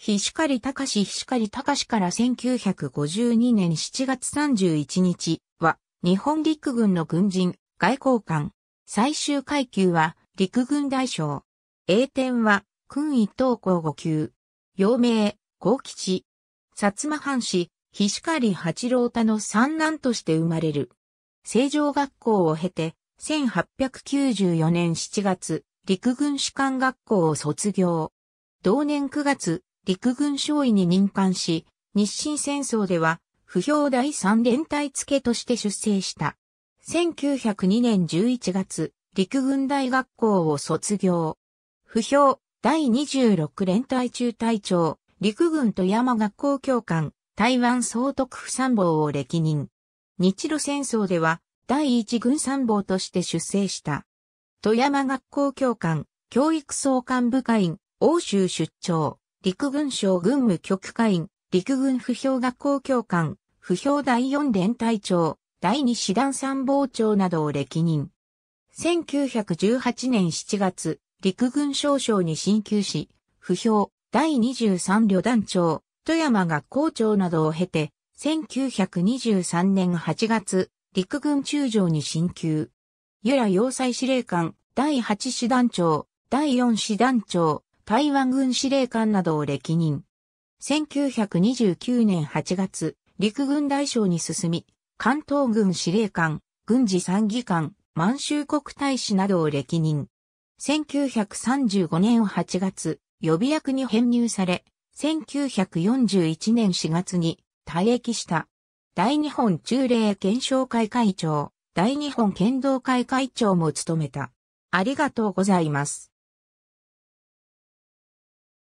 菱刈隆た菱刈隆しから1952年7月31日は、日本陸軍の軍人、外交官。最終階級は、陸軍大将。栄転は、君一等校五級。陽明、高吉。薩摩藩士、菱刈八郎太の三男として生まれる。成城学校を経て、1894年7月、陸軍士官学校を卒業。同年9月、陸軍少尉に任官し、日清戦争では、不評第三連隊付として出征した。1902年11月、陸軍大学校を卒業。不評第26連隊中隊長、陸軍富山学校教官、台湾総督府参謀を歴任。日露戦争では、第一軍参謀として出征した。富山学校教官、教育総監部会員、欧州出張。陸軍省軍務局下員、陸軍不評学校教官、不評第四連隊長、第二師団参謀長などを歴任。1918年7月、陸軍少将に進級し、不評、第23旅団長、富山学校長などを経て、1923年8月、陸軍中将に進級。由良要塞司令官、第8師団長、第4師団長、台湾軍司令官などを歴任。1929年8月、陸軍大将に進み、関東軍司令官、軍事参議官、満州国大使などを歴任。1935年8月、予備役に編入され、1941年4月に退役した。大日本中霊検証会会長、大日本剣道会会長も務めた。ありがとうございます。